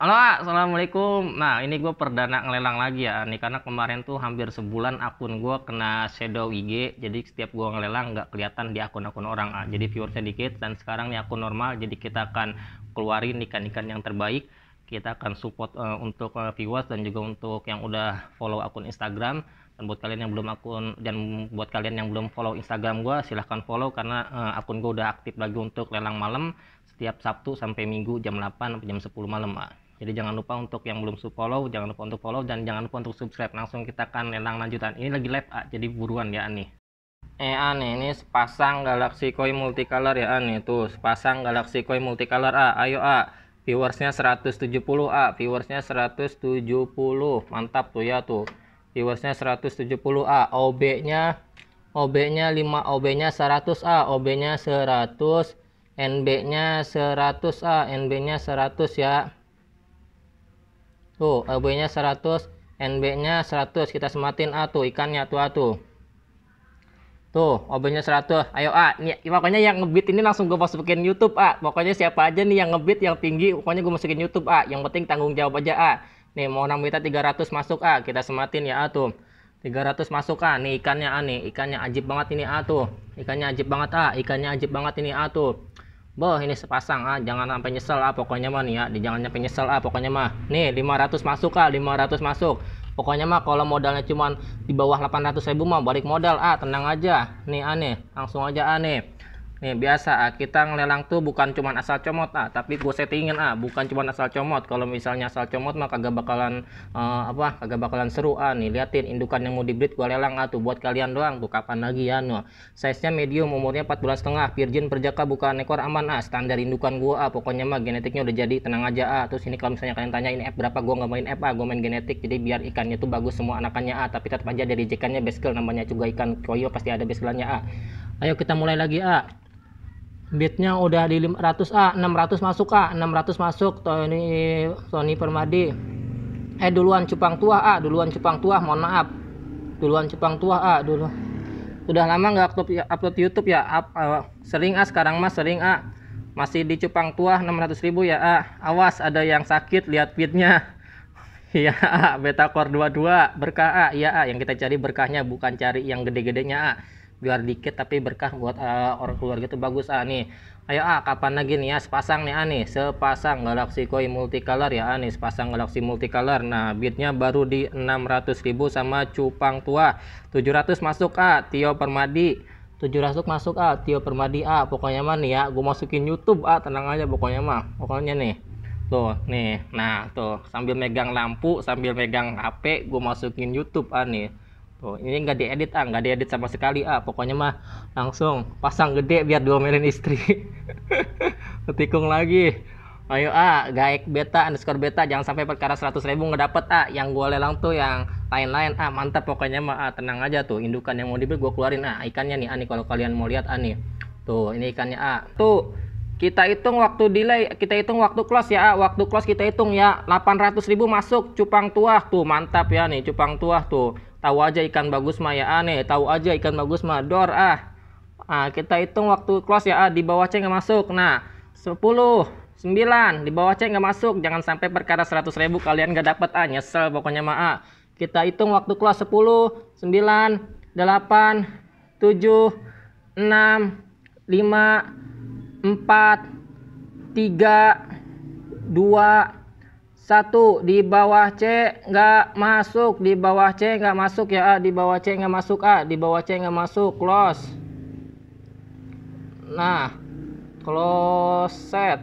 Halo, assalamualaikum. Nah, ini gue perdana ngelelang lagi ya. Ini karena kemarin tuh hampir sebulan akun gue kena shadow IG, jadi setiap gue ngelelang nggak kelihatan di akun-akun orang. Ah. Jadi viewersnya dikit dan sekarang nih akun normal. Jadi kita akan keluarin ikan-ikan yang terbaik. Kita akan support uh, untuk uh, viewers dan juga untuk yang udah follow akun Instagram. Dan buat kalian yang belum akun dan buat kalian yang belum follow Instagram gue, silahkan follow karena uh, akun gue udah aktif lagi untuk lelang malam setiap Sabtu sampai Minggu jam 8 sampai jam 10 malam. Ah. Jadi jangan lupa untuk yang belum sub follow, jangan lupa untuk follow dan jangan lupa untuk subscribe. Langsung kita akan lelang lanjutan. Ini lagi live, A, ah, jadi buruan ya ani. Eh ani ini sepasang Galaxy Koi Multicolor ya ani. Tuh, sepasang Galaxy Koi Multicolor A. Ah. Ayo A, ah. viewersnya 170 A, viewersnya 170. Mantap tuh ya tuh. Viewersnya 170 A, OB-nya OB-nya 5, OB-nya 100 A, OB-nya 100, NB-nya 100 A, NB-nya 100 ya. Tuh, ab nya 100, NB-nya 100. Kita sematin A tuh, ikannya tuh A tuh. Tuh, OB-nya 100. Ayo A, nih, pokoknya yang ngebit ini langsung gue masukin YouTube A. Pokoknya siapa aja nih yang ngebit yang tinggi, pokoknya gue masukin YouTube A. Yang penting tanggung jawab aja A. Nih, mau liter tiga 300 masuk A. Kita sematin ya A tuh. 300 masuk A. Nih ikannya A nih. Ikannya ajib banget ini A tuh. Ikannya ajib banget A. Ikannya ajib banget ini A tuh. Boh ini sepasang ah jangan sampai nyesel ah pokoknya mah nih ya jangan sampai nyesel ah pokoknya mah nih 500 masuk ah 500 masuk pokoknya mah kalau modalnya cuman di bawah 800 ribu mah balik modal ah tenang aja nih aneh langsung aja aneh Nih biasa ah, kita ngelelang tuh bukan cuman asal comot ah, tapi gue settingin ah, bukan cuman asal comot. Kalau misalnya asal comot maka kagak bakalan uh, apa? kagak bakalan seru ah. Nih liatin indukan yang mau dibreed gue lelang ah tuh buat kalian doang tuh kapan lagi ya no. Size-nya medium, umurnya 14 setengah, virgin perjaka bukan ekor aman ah. Standar indukan gue ah, pokoknya mah genetiknya udah jadi tenang aja ah. Terus ini kalau misalnya kalian tanyain ini eh, F berapa? Gue nggak main F ah, gue main genetik. Jadi biar ikannya tuh bagus semua anakannya ah, tapi tetap aja dari jekannya beskel namanya juga ikan koyo pasti ada beskelannya ah. Ayo kita mulai lagi ah. Bitnya udah di 500 A, 600 masuk A, ah, 600 masuk Tony Sony Permadi. Eh duluan Cupang Tua A, ah, duluan Cupang Tua, mohon maaf. Duluan Cupang Tua A ah, dulu. Udah lama nggak upload, ya, upload YouTube ya? Up, uh, eh, sering A sekarang mas sering A. Masih di Cupang Tua 600 ribu ya A. Awas ada yang sakit lihat Ya Iya, beta core 22 berkah A. Iya, A yang kita cari berkahnya bukan cari yang gede-gedenya A biar dikit tapi berkah buat uh, orang keluarga itu bagus ah nih ayo ah kapan lagi nih ya sepasang nih ah sepasang galaksi Koi Multicolor ya ah sepasang galaksi Multicolor nah bitnya baru di 600.000 sama cupang tua 700 masuk ah Tio Permadi 700 masuk ah Tio Permadi ah pokoknya mana nih ya gue masukin YouTube ah tenang aja pokoknya mah pokoknya nih tuh nih nah tuh sambil megang lampu sambil megang HP gue masukin YouTube ah nih oh ini nggak diedit ah, nggak diedit sama sekali ah. Pokoknya mah langsung pasang gede biar dua milen istri. Ketikung lagi. Ayo ah, gaek beta underscore beta jangan sampai perkara 100 ribu nggak dapet ah. Yang gue lelang tuh yang lain-lain ah mantap pokoknya mah ah, tenang aja tuh indukan yang mau dibeli gue keluarin ah ikannya nih ah nih kalau kalian mau lihat ah nih tuh ini ikannya ah tuh kita hitung waktu delay, kita hitung waktu close ya, ah, waktu close kita hitung ya, 800.000 masuk cupang tua tuh mantap ya nih cupang tua tuh tahu aja ikan bagus mah ya aneh tahu aja ikan bagus mah dor ah nah, kita hitung waktu close ya ah di bawah ceng nggak masuk nah 10 9 di bawah ceng nggak masuk jangan sampai perkara 100 ribu kalian gak dapet ah nyesel pokoknya mah ah. kita hitung waktu close 10 9 8 7 6 5 4 3 2 satu, di bawah C nggak masuk. Di bawah C nggak masuk ya A. Di bawah C nggak masuk A. Di bawah C nggak masuk. Close. Nah, close set.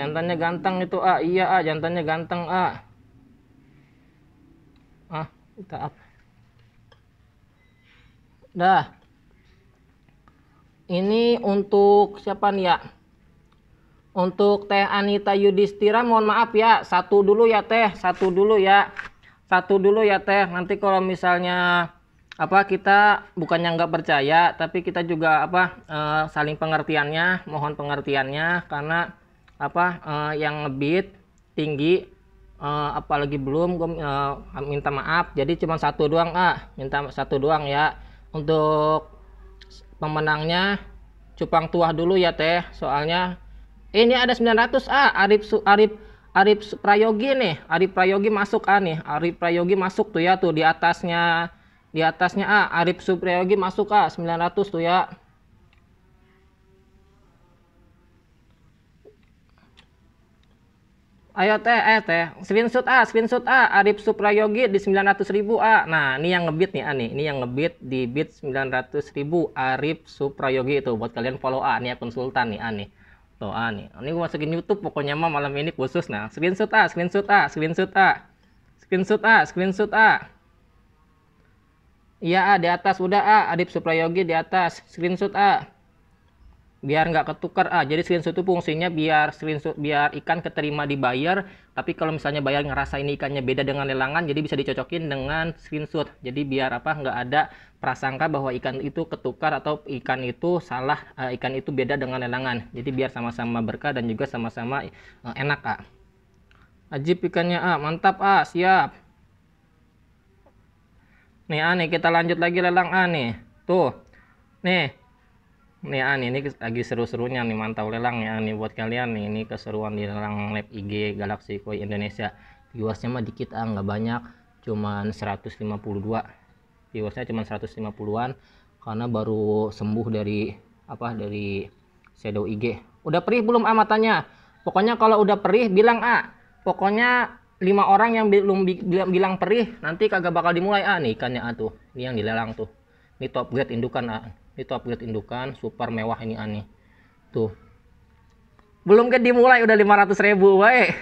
Jantannya ganteng itu A. Iya A, jantannya ganteng A. Ah, kita up. Dah. Ini untuk siapa nih ya? Untuk Teh Anita Yudhistira mohon maaf ya, satu dulu ya Teh, satu dulu ya. Satu dulu ya Teh. Nanti kalau misalnya apa kita bukannya nggak percaya, tapi kita juga apa e, saling pengertiannya, mohon pengertiannya karena apa e, yang ngebit tinggi e, apalagi belum gue e, minta maaf jadi cuma satu doang ah minta satu doang ya untuk pemenangnya cupang tuah dulu ya teh soalnya ini ada 900A Arif Arif Arif Prayogi nih. Arif Prayogi masuk A nih. Arif Prayogi masuk tuh ya tuh di atasnya di atasnya A. Arif Suprayogi masuk A 900 tuh ya. Ayo teh, eh teh, screenshot A, screenshot A, Arif Suprayogi di 900 ribu A. Nah, ini yang ngebit nih A nih, ini yang ngebit di bit 900 ribu Arif Suprayogi itu. Buat kalian follow A, nih akun ya, Sultan nih A nih. Tuh ah nih, ini gue masukin YouTube pokoknya mah malam ini khusus nah. Screenshot ah, screenshot ah, screenshot ah. Screenshot ah, screenshot ah. Iya ah di atas udah ah, Adip Suprayogi di atas. Screenshot ah biar nggak ketukar ah jadi screenshot itu fungsinya biar screenshot biar ikan keterima di buyer tapi kalau misalnya buyer ngerasa ini ikannya beda dengan lelangan jadi bisa dicocokin dengan screenshot jadi biar apa nggak ada prasangka bahwa ikan itu ketukar atau ikan itu salah uh, ikan itu beda dengan lelangan jadi biar sama-sama berkah dan juga sama-sama uh, enak kak ajib ikannya ah mantap ah siap nih ah nih kita lanjut lagi lelang ah nih tuh nih nih An ini lagi seru-serunya nih mantau lelang ya nih buat kalian nih ini keseruan di lelang lab IG Galaxy Koi Indonesia viewersnya mah dikit ah nggak banyak cuman 152 viewersnya cuman 150-an karena baru sembuh dari apa dari shadow IG udah perih belum ah matanya pokoknya kalau udah perih bilang ah pokoknya lima orang yang belum bilang, perih nanti kagak bakal dimulai ah nih ikannya ah tuh ini yang dilelang tuh ini top grade indukan ah itu upgrade indukan super mewah ini aneh tuh belum ke kan dimulai udah 500 ribu wae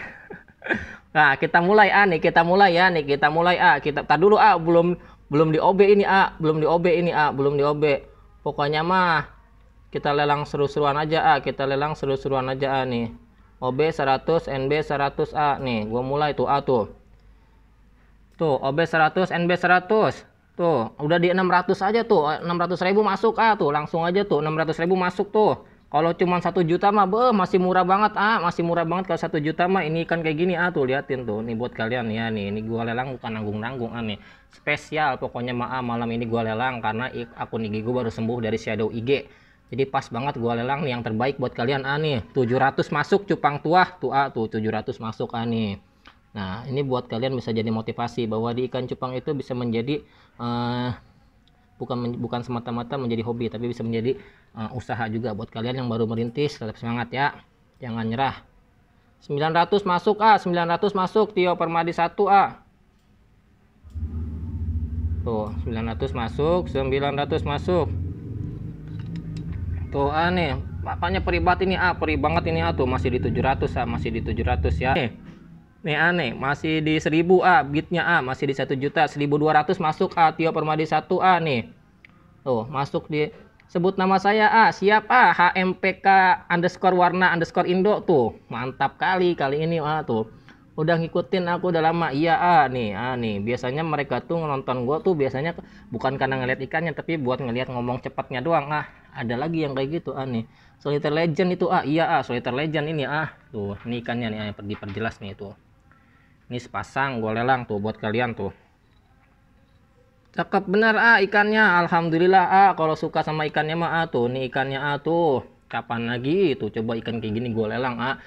nah kita mulai A kita mulai ya nih kita mulai A kita tak dulu A belum belum di OB ini A belum di OB ini A belum di OB pokoknya mah kita lelang seru-seruan aja A kita lelang seru-seruan aja A nih OB 100 NB 100 A nih gua mulai tuh A tuh tuh OB 100 NB 100 Tuh, udah di 600 aja tuh. 600 eh, ribu masuk ah tuh, langsung aja tuh 600 ribu masuk tuh. Kalau cuma satu juta mah be, masih murah banget ah, masih murah banget kalau satu juta mah ini ikan kayak gini ah tuh liatin tuh nih buat kalian ya nih ini gua lelang bukan nanggung-nanggung ah nih spesial pokoknya mah ah, malam ini gua lelang karena akun IG gua baru sembuh dari shadow IG jadi pas banget gua lelang nih yang terbaik buat kalian ah nih 700 masuk cupang tua tuh ah tuh 700 masuk ah nih nah ini buat kalian bisa jadi motivasi bahwa di ikan cupang itu bisa menjadi uh, bukan bukan semata-mata menjadi hobi tapi bisa menjadi uh, usaha juga buat kalian yang baru merintis tetap semangat ya jangan nyerah 900 masuk ah 900 masuk Tio Permadi 1 A tuh 900 masuk 900 masuk tuh aneh nih makanya peribat ini ah peri banget ini ah tuh masih di 700 ah masih di 700 ya nih Nih aneh, masih di 1000 A, ah, bitnya A ah, masih di satu juta, seribu dua ratus masuk A, ah, Tio Permadi satu A nih. Tuh, masuk di sebut nama saya A, siap A, HMPK underscore warna underscore Indo tuh. Mantap kali kali ini A tuh. Udah ngikutin aku udah lama. Iya A nih, A nih. Biasanya mereka tuh nonton gua tuh biasanya bukan karena ngeliat ikannya tapi buat ngeliat ngomong cepatnya doang. Ah, ada lagi yang kayak gitu ah nih solitaire legend itu ah iya ah solitaire legend ini ah tuh ini ikannya nih yang diperjelas nih itu ini sepasang gue lelang tuh buat kalian tuh. Cakep bener ah ikannya. Alhamdulillah ah kalau suka sama ikannya mah ah tuh. ini ikannya ah tuh. Kapan lagi itu? coba ikan kayak gini gue lelang ah.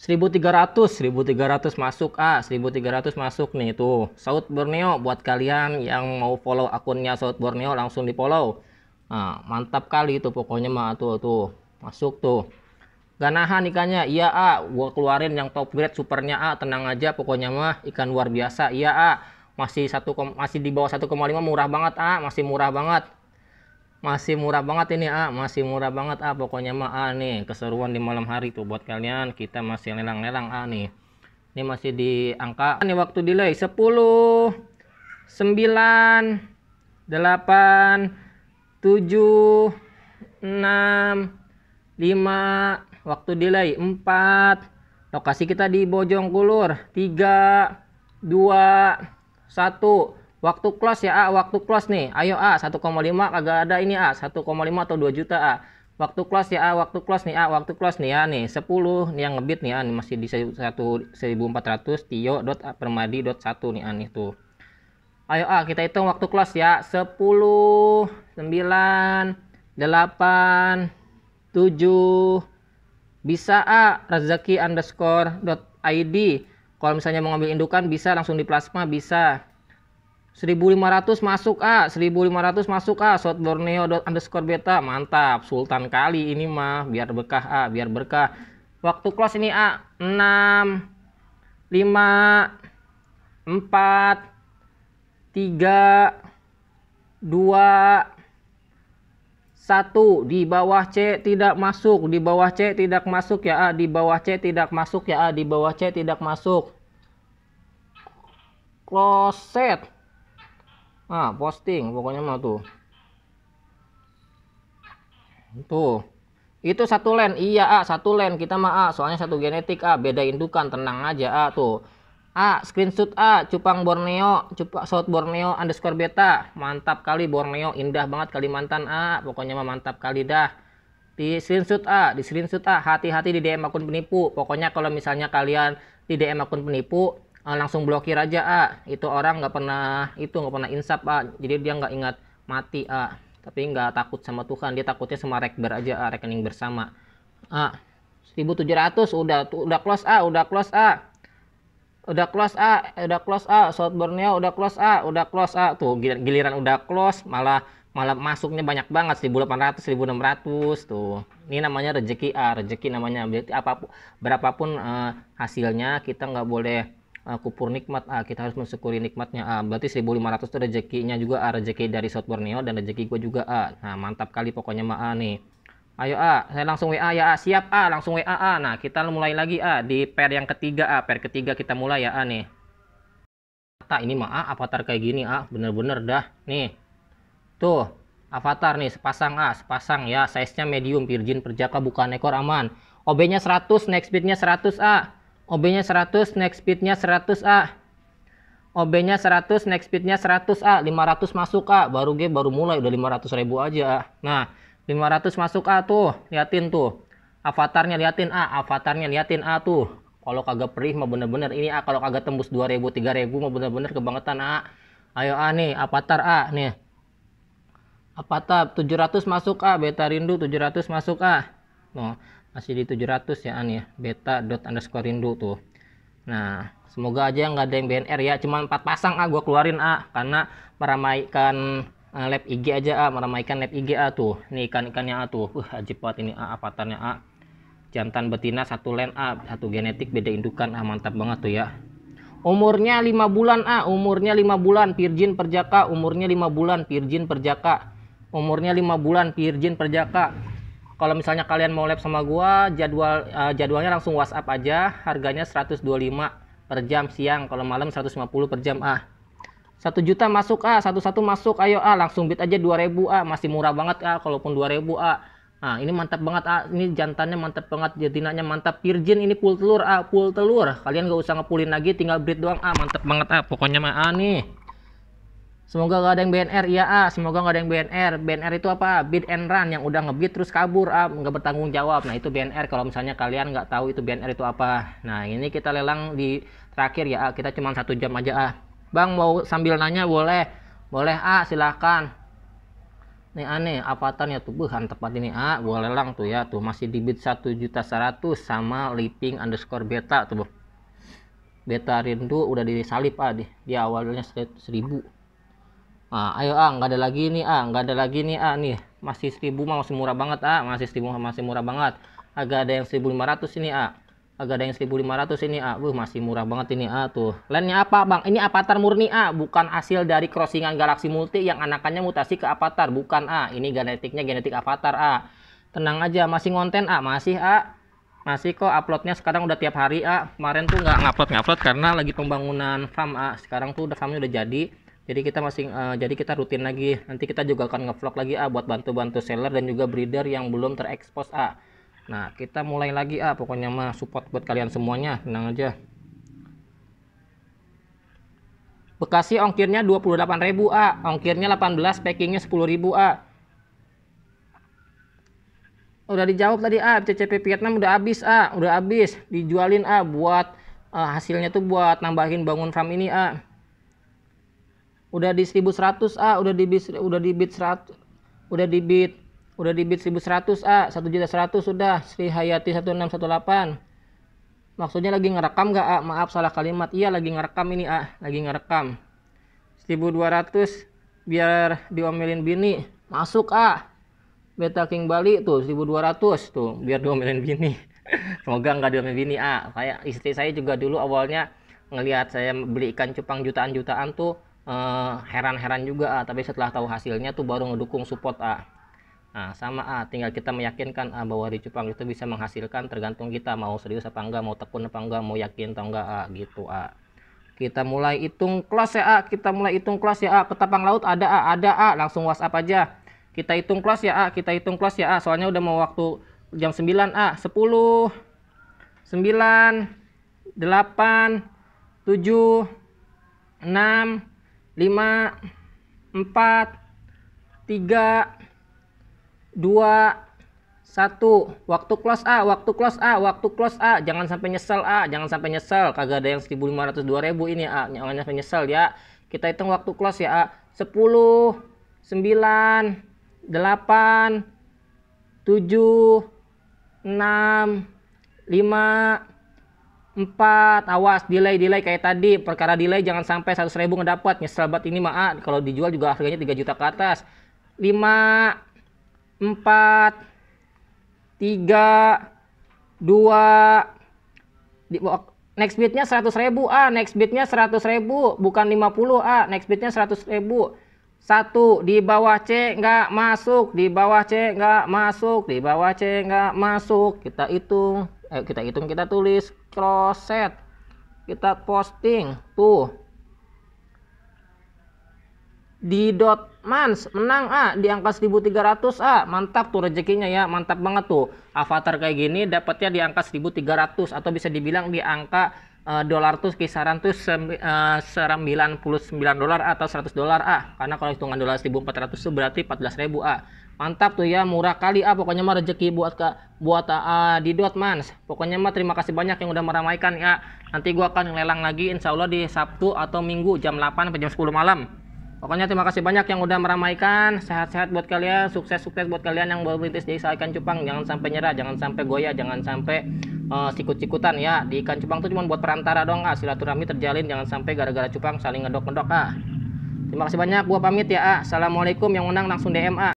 1300, 1300 masuk ah, 1300 masuk nih tuh. South Borneo buat kalian yang mau follow akunnya South Borneo langsung di follow. ah mantap kali itu pokoknya mah tuh tuh. Masuk tuh. Gak nahan ikannya, iya A, gue keluarin yang top grade supernya A, tenang aja pokoknya mah ikan luar biasa, iya A, masih satu masih di bawah 1,5 murah banget A, masih murah banget. Masih murah banget ini A, masih murah banget A, pokoknya mah A nih, keseruan di malam hari tuh buat kalian, kita masih lelang-lelang A nih. Ini masih di angka ini waktu delay sepuluh sembilan delapan tujuh enam lima waktu delay 4 lokasi kita di Bojongkulur 3 2 1 waktu close ya A waktu close nih ayo A 1,5 kagak ada ini A 1,5 atau 2 juta A waktu close ya A waktu close nih A waktu close nih ya nih 10 nih yang ngebit nih A nih masih di 1400 tio.permadi.1 nih A nih tuh ayo A kita hitung waktu close ya 10 9 8 7 bisa a razaki underscore dot id kalau misalnya mau ngambil indukan bisa langsung di plasma bisa 1500 masuk A, 1500 masuk A, short Borneo underscore beta, mantap, sultan kali ini mah, biar berkah A, biar berkah. Waktu close ini A, 6, 5, 4, 3, 2, satu di bawah C tidak masuk, di bawah C tidak masuk ya A, di bawah C tidak masuk ya A, di bawah C tidak masuk. Closet. Ah, posting pokoknya mau tuh. Tuh. Itu satu len. Iya A, satu len kita mah A, soalnya satu genetik A, beda indukan, tenang aja A tuh. A. Screenshot A. Cupang Borneo. Cupang South Borneo underscore beta. Mantap kali Borneo. Indah banget Kalimantan A. Pokoknya mah mantap kali dah. Di screenshot A. Di screenshot A. Hati-hati di DM akun penipu. Pokoknya kalau misalnya kalian di DM akun penipu. Eh, langsung blokir aja A. Itu orang nggak pernah itu nggak pernah insap A. Jadi dia nggak ingat mati A. Tapi nggak takut sama Tuhan. Dia takutnya sama rekber aja A. Rekening bersama. A. 1700 udah udah close A. Udah close A udah close A, udah close A, South Borneo udah close A, udah close A. Tuh giliran udah close malah malah masuknya banyak banget 1800 1600 tuh. Ini namanya rezeki A, rezeki namanya berarti apapun berapapun uh, hasilnya kita nggak boleh uh, kupur nikmat A, kita harus mensyukuri nikmatnya A. Berarti 1500 itu rezekinya juga A, rezeki dari South Borneo dan rezeki gue juga A. Nah, mantap kali pokoknya mah A nih. Ayo A, saya langsung WA ya A. Siap A, langsung WA A. Nah, kita mulai lagi A di pair yang ketiga A. Pair ketiga kita mulai ya A nih. Kata ini mah A, avatar kayak gini A. Bener-bener dah. Nih. Tuh, avatar nih sepasang A, sepasang ya. Size-nya medium, virgin, perjaka, bukan ekor aman. OB-nya 100, next speed-nya 100 A. OB-nya 100, next speed-nya 100 A. OB-nya 100, next speed-nya 100 A. 500 masuk A. Baru G baru mulai udah 500 ribu aja A. Nah, 500 masuk A tuh, liatin tuh. Avatarnya liatin A, avatarnya liatin A tuh. Kalau kagak perih mah bener-bener ini A kalau kagak tembus 2000 3000 mah bener-bener kebangetan A. Ayo A nih, avatar A nih. Avatar 700 masuk A, beta rindu 700 masuk A. Oh, masih di 700 ya an ya, beta dot underscore rindu tuh. Nah, semoga aja nggak ada yang BNR ya, cuman 4 pasang A gue keluarin A karena meramaikan uh, lab IG aja ah meramaikan lab IG ah tuh. Nih ikan-ikannya ah tuh. Uh, jepot banget ini ah avatarnya ah Jantan betina satu len ah satu genetik beda indukan. Ah, mantap banget tuh ya. Umurnya lima bulan ah umurnya lima bulan Virgin Perjaka, umurnya lima bulan Virgin Perjaka. Umurnya lima bulan Virgin Perjaka. Kalau misalnya kalian mau lab sama gua, jadwal uh, jadwalnya langsung WhatsApp aja, harganya 125 per jam siang, kalau malam 150 per jam ah satu juta masuk ah satu-satu masuk, ayo ah langsung bid aja dua ribu ah masih murah banget ah kalaupun dua ribu ah ah ini mantap banget ah ini jantannya mantap banget, nanya mantap, virgin ini full telur ah full telur. Kalian gak usah ngepulin lagi, tinggal breed doang ah mantap banget ah pokoknya mah A ah, nih. Semoga gak ada yang BNR, iya ah semoga gak ada yang BNR. BNR itu apa? Bid and run, yang udah ngebid terus kabur, ah nggak bertanggung jawab. Nah, itu BNR, kalau misalnya kalian nggak tahu itu BNR itu apa. Nah, ini kita lelang di terakhir ya ah kita cuma satu jam aja ah Bang mau sambil nanya boleh. Boleh A silahkan. Nih aneh apatan ya tubuh kan tepat ini A gua lelang tuh ya tuh masih di bid 1 juta 100 sama liping underscore beta tuh bang. Beta rindu udah disalip A deh. Dia awalnya 1000. Nah, ayo A nggak ada lagi nih A nggak ada lagi nih A nih masih 1000 masih murah banget A masih 1000 masih murah banget agak ada yang 1500 ini A agak ada yang 1500 ini ah uh, masih murah banget ini ah tuh. Lainnya apa, Bang? Ini Avatar murni ah bukan hasil dari crossingan galaksi Multi yang anakannya mutasi ke Avatar, bukan ah Ini genetiknya genetik Avatar ah Tenang aja, masih ngonten ah masih ah Masih kok uploadnya sekarang udah tiap hari ah Kemarin tuh nggak ngupload ngupload karena lagi pembangunan farm ah Sekarang tuh udah farmnya udah jadi. Jadi kita masih uh, jadi kita rutin lagi. Nanti kita juga akan ngevlog lagi ah buat bantu-bantu seller dan juga breeder yang belum terekspos ah Nah, kita mulai lagi ah pokoknya mah support buat kalian semuanya, tenang aja. Bekasi ongkirnya 28.000 A, ah. ongkirnya 18, packingnya 10.000 A. Ah. Udah dijawab tadi A, ah, CCP Vietnam udah habis A, udah habis, dijualin A buat ah, hasilnya tuh buat nambahin bangun farm ini A. Udah di 1100 A, udah di udah di bid 100 udah di bit udah di bit 1100 A, 1 juta 100 sudah, Sri Hayati 1618. Maksudnya lagi ngerekam gak A? Maaf salah kalimat. Iya lagi ngerekam ini A, lagi ngerekam. 1200 biar diomelin bini. Masuk A. Beta King Bali tuh 1200 tuh biar diomelin bini. Semoga nggak diomelin bini A. Kayak istri saya juga dulu awalnya ngelihat saya beli ikan cupang jutaan-jutaan tuh eh, heran-heran uh, juga A. tapi setelah tahu hasilnya tuh baru ngedukung support A Nah, sama A, ah, tinggal kita meyakinkan A ah, bahwa di cupang itu bisa menghasilkan tergantung kita mau serius apa enggak, mau tekun apa enggak, mau yakin atau enggak A ah, gitu A. Kita mulai hitung kelas ya A, kita mulai hitung kelas ya A, ketapang laut ada A, ada A, langsung WhatsApp aja. Kita hitung kelas ya A, kita hitung kelas ya A, soalnya udah mau waktu jam 9 A, 10, 9, 8, 7, 6, 5, 4, 3, dua satu waktu close A waktu close A waktu close A jangan sampai nyesel A jangan sampai nyesel kagak ada yang 1500 2000 ini A jangan sampai nyesel ya kita hitung waktu close ya A 10 9 8 7 6 5 4 awas delay delay kayak tadi perkara delay jangan sampai 100 ribu ngedapat nyesel banget ini mah kalau dijual juga harganya 3 juta ke atas 5 empat tiga dua di, next bitnya seratus ribu ah next bitnya seratus ribu bukan 50 ah next bitnya seratus ribu satu di bawah C nggak masuk di bawah C nggak masuk di bawah C nggak masuk kita hitung eh, kita hitung kita tulis set kita posting tuh di dot Mans menang ah di angka 1300 ah Mantap tuh rezekinya ya, mantap banget tuh. Avatar kayak gini dapatnya di angka 1300 atau bisa dibilang di angka uh, dolar tuh kisaran tuh sem, uh, 99 dolar atau 100 dolar ah Karena kalau hitungan dolar 1400 tuh berarti 14.000 ah Mantap tuh ya, murah kali ah pokoknya mah rezeki buat ke buat uh, eh, di dot mans. Pokoknya mah terima kasih banyak yang udah meramaikan ya. Nanti gua akan lelang lagi insya Allah di Sabtu atau Minggu jam 8 sampai jam 10 malam. Pokoknya terima kasih banyak yang udah meramaikan. Sehat-sehat buat kalian, sukses-sukses buat kalian yang baru berbisnis di ikan cupang. Jangan sampai nyerah, jangan sampai goyah, jangan sampai uh, sikut-sikutan ya. Di ikan cupang tuh cuma buat perantara dong. Ah, silaturahmi terjalin, jangan sampai gara-gara cupang saling ngedok-ngedok ah. Terima kasih banyak, gua pamit ya. Ah. Assalamualaikum yang menang langsung DM ah.